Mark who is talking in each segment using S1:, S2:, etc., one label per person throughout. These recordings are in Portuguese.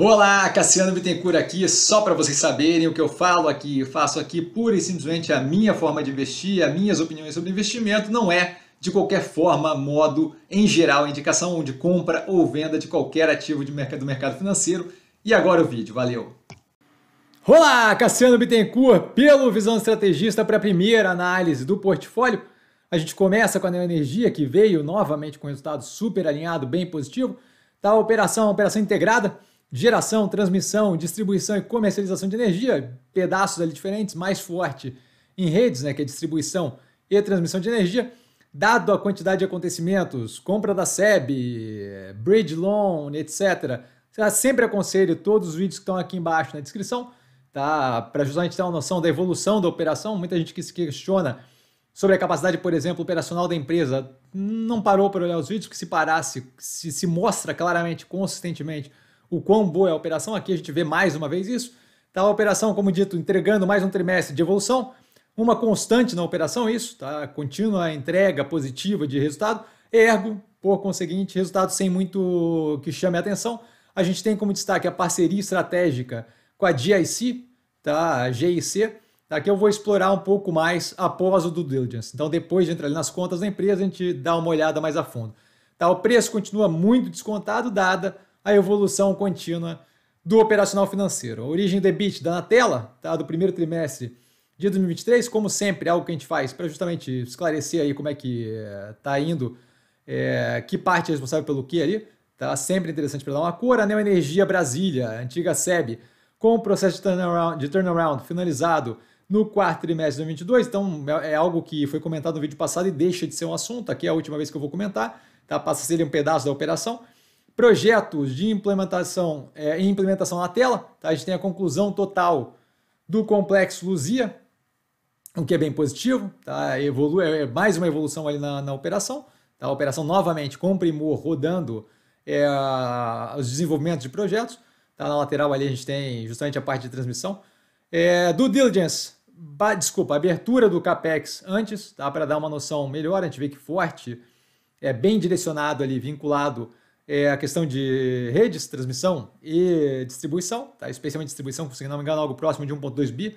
S1: Olá, Cassiano Bittencourt aqui, só para vocês saberem o que eu falo aqui, eu faço aqui pura e simplesmente a minha forma de investir, as minhas opiniões sobre investimento, não é de qualquer forma, modo, em geral, indicação de compra ou venda de qualquer ativo de mercado, do mercado financeiro. E agora o vídeo, valeu! Olá, Cassiano Bittencourt, pelo Visão Estrategista para a primeira análise do portfólio. A gente começa com a Neoenergia, que veio novamente com resultado super alinhado, bem positivo. Da tá, a operação, operação integrada, geração, transmissão, distribuição e comercialização de energia, pedaços ali diferentes, mais forte em redes, né, que é distribuição e transmissão de energia, dado a quantidade de acontecimentos, compra da SEB, bridge loan, etc. Eu sempre aconselho todos os vídeos que estão aqui embaixo na descrição, tá? Para ajudar a gente ter uma noção da evolução da operação, muita gente que se questiona sobre a capacidade, por exemplo, operacional da empresa, não parou para olhar os vídeos, que se parasse, se, se mostra claramente, consistentemente, o quão boa é a operação. Aqui a gente vê mais uma vez isso. Tá a operação, como dito, entregando mais um trimestre de evolução, uma constante na operação, isso, tá? Contínua entrega positiva de resultado, ergo, por conseguinte, resultado sem muito que chame a atenção. A gente tem como destaque a parceria estratégica com a GIC, tá? A GIC, tá? que eu vou explorar um pouco mais após o due diligence. Então, depois de entrar nas contas da empresa, a gente dá uma olhada mais a fundo. Tá? O preço continua muito descontado, dada a evolução contínua do operacional financeiro. A origem do EBITDA na tela tá, do primeiro trimestre de 2023, como sempre, é algo que a gente faz para justamente esclarecer aí como é que está eh, indo, é, que parte é responsável pelo que ali. Tá sempre interessante para dar uma cor. A Neo Energia Brasília, a antiga SEB, com o processo de turnaround, de turnaround finalizado no quarto trimestre de 2022. Então, é, é algo que foi comentado no vídeo passado e deixa de ser um assunto. Aqui é a última vez que eu vou comentar, tá? passa a ser um pedaço da operação projetos de implementação é, implementação na tela. Tá? A gente tem a conclusão total do complexo Luzia, o que é bem positivo. Tá? É, é, é mais uma evolução ali na, na operação. Tá? A operação novamente com primor rodando é, os desenvolvimentos de projetos. Tá? Na lateral ali a gente tem justamente a parte de transmissão. É, do diligence, ba, desculpa, abertura do CAPEX antes, tá? para dar uma noção melhor, a gente vê que forte é bem direcionado ali, vinculado é, a questão de redes, transmissão e distribuição, tá? especialmente distribuição, se não me engano, algo próximo de 1.2 bi.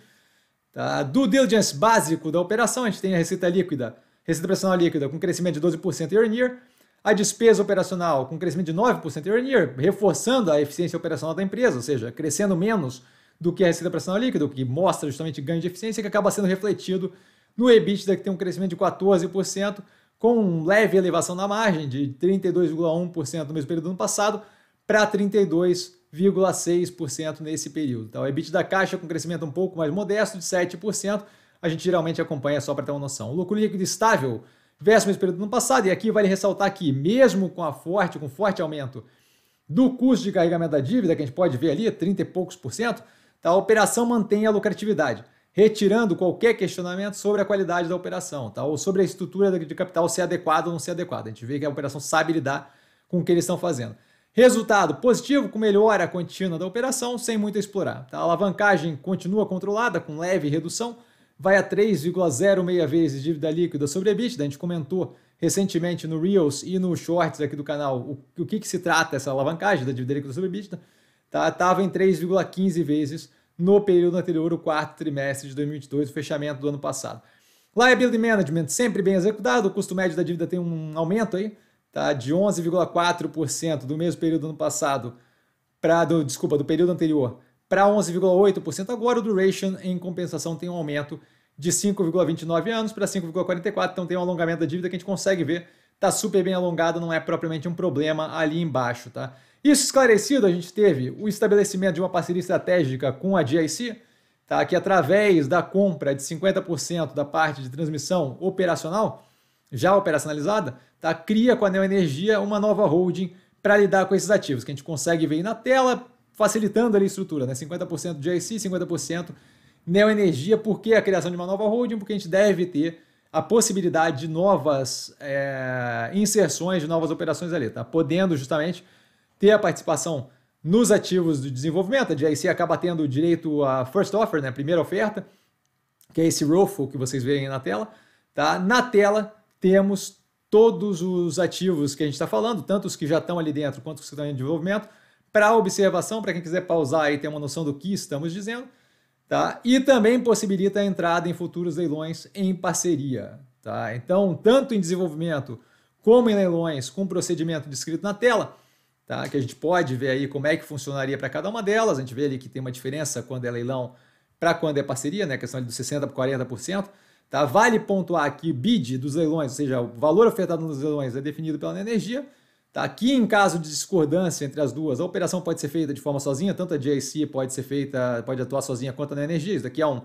S1: Tá? do diligence básico da operação, a gente tem a receita líquida, receita operacional líquida com crescimento de 12% year on year, a despesa operacional com crescimento de 9% year on year, reforçando a eficiência operacional da empresa, ou seja, crescendo menos do que a receita operacional líquida, o que mostra justamente ganho de eficiência que acaba sendo refletido no EBITDA, que tem um crescimento de 14%, com leve elevação na margem de 32,1% no mesmo período do ano passado para 32,6% nesse período. Então, o EBIT da Caixa com crescimento um pouco mais modesto de 7%, a gente geralmente acompanha só para ter uma noção. O lucro líquido estável versus o mesmo período do ano passado, e aqui vale ressaltar que mesmo com a forte, com forte aumento do custo de carregamento da dívida, que a gente pode ver ali, 30 e poucos por cento, tá? a operação mantém a lucratividade retirando qualquer questionamento sobre a qualidade da operação, tá? ou sobre a estrutura de capital ser é adequada ou não ser é adequada. A gente vê que a operação sabe lidar com o que eles estão fazendo. Resultado positivo com melhora contínua da operação, sem muito explorar. Tá? A alavancagem continua controlada, com leve redução, vai a 3,06 vezes dívida líquida sobre EBITDA. A gente comentou recentemente no Reels e no Shorts aqui do canal o, o que, que, se trata essa alavancagem da dívida líquida sobre EBITDA. Estava tá? Tava em 3,15 vezes no período anterior, o quarto trimestre de 2022, o fechamento do ano passado. Liability Management sempre bem executado, o custo médio da dívida tem um aumento aí, tá? De 11,4% do mesmo período do ano passado para do, desculpa, do período anterior para 11,8% agora, o duration em compensação tem um aumento de 5,29 anos para 5,44, então tem um alongamento da dívida que a gente consegue ver, tá super bem alongado, não é propriamente um problema ali embaixo, tá? Isso esclarecido, a gente teve o estabelecimento de uma parceria estratégica com a GIC, tá? que através da compra de 50% da parte de transmissão operacional, já operacionalizada, tá? cria com a Neoenergia uma nova holding para lidar com esses ativos, que a gente consegue ver aí na tela, facilitando a estrutura, né? 50% GIC, 50% Neoenergia, que a criação de uma nova holding, porque a gente deve ter a possibilidade de novas é, inserções, de novas operações ali, tá? Podendo justamente ter a participação nos ativos do desenvolvimento. A GIC acaba tendo direito à first offer, né, primeira oferta, que é esse ROFO que vocês veem na tela. Tá? Na tela temos todos os ativos que a gente está falando, tanto os que já estão ali dentro quanto os que estão em desenvolvimento, para observação, para quem quiser pausar e ter uma noção do que estamos dizendo. Tá? E também possibilita a entrada em futuros leilões em parceria. Tá? Então, tanto em desenvolvimento como em leilões com procedimento descrito na tela, tá? que a gente pode ver aí como é que funcionaria para cada uma delas. A gente vê ali que tem uma diferença quando é leilão para quando é parceria, né? a questão dos 60% para 40%. Tá? Vale pontuar aqui o bid dos leilões, ou seja, o valor ofertado nos leilões é definido pela energia. Tá? Aqui, em caso de discordância entre as duas, a operação pode ser feita de forma sozinha, tanto a JC pode ser feita, pode atuar sozinha quanto na energia. Isso daqui é, um,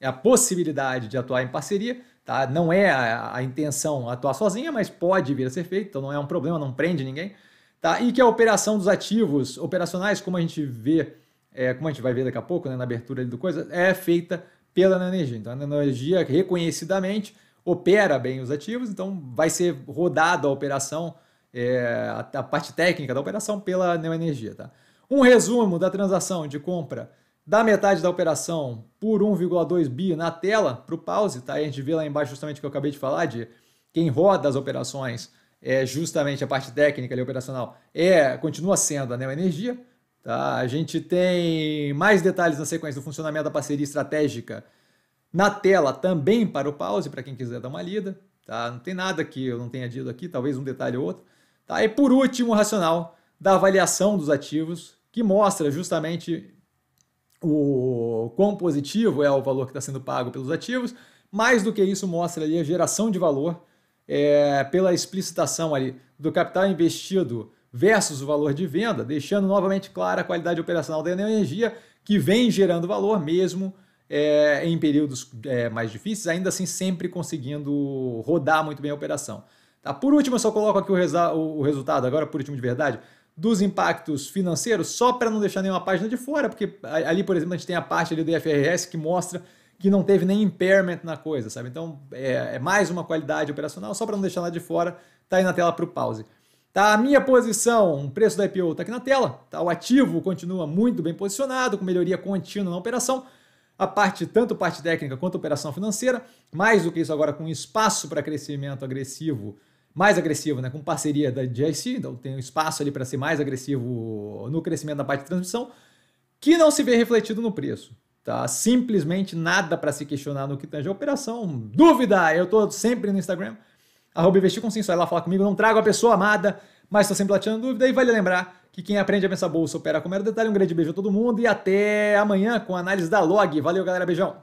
S1: é a possibilidade de atuar em parceria. Tá? Não é a, a intenção atuar sozinha, mas pode vir a ser feito, então não é um problema, não prende ninguém. Tá? E que a operação dos ativos operacionais, como a gente vê, é, como a gente vai ver daqui a pouco né, na abertura do coisa, é feita pela energia Então a energia reconhecidamente opera bem os ativos, então vai ser rodada a operação, é, a, a, parte técnica da operação pela Neoenergia. Tá? Um resumo da transação de compra da metade da operação por 1,2 bi na tela para o pause, tá? a gente vê lá embaixo justamente o que eu acabei de falar de quem roda as operações é justamente a parte técnica ali, operacional, é, continua sendo a Neo Energia. Tá? A gente tem mais detalhes na sequência do funcionamento da parceria estratégica na tela também para o pause, para quem quiser dar uma lida. Tá? Não tem nada que eu não tenha dito aqui, talvez um detalhe ou outro. Tá? E por último, o racional da avaliação dos ativos, que mostra justamente o quão positivo é o valor que está sendo pago pelos ativos. Mais do que isso, mostra ali a geração de valor é, pela explicitação ali do capital investido versus o valor de venda, deixando novamente clara a qualidade operacional da energia que vem gerando valor mesmo é, em períodos é, mais difíceis, ainda assim sempre conseguindo rodar muito bem a operação. Tá? Por último, eu só coloco aqui o, o resultado, agora por último de verdade, dos impactos financeiros, só para não deixar nenhuma página de fora, porque ali, por exemplo, a gente tem a parte ali do IFRS que mostra que não teve nem impairment na coisa, sabe? Então é, é mais uma qualidade operacional, só para não deixar nada de fora, tá aí na tela para o pause. Tá a minha posição, o preço da IPO está aqui na tela, tá? o ativo continua muito bem posicionado, com melhoria contínua na operação, a parte, tanto parte técnica quanto operação financeira, mais do que isso agora com espaço para crescimento agressivo, mais agressivo, né, com parceria da GIC, então tem um espaço ali para ser mais agressivo no crescimento da parte de transmissão, que não se vê refletido no preço tá? Simplesmente nada para se questionar no que tange a operação. Dúvida! Eu estou sempre no Instagram, arroba investir com senso, vai lá falar comigo, não trago a pessoa amada, mas estou sempre lá tirando dúvida e vale lembrar que quem aprende a pensar bolsa opera com mero detalhe. Um grande beijo a todo mundo e até amanhã com a análise da Log. Valeu, galera, beijão!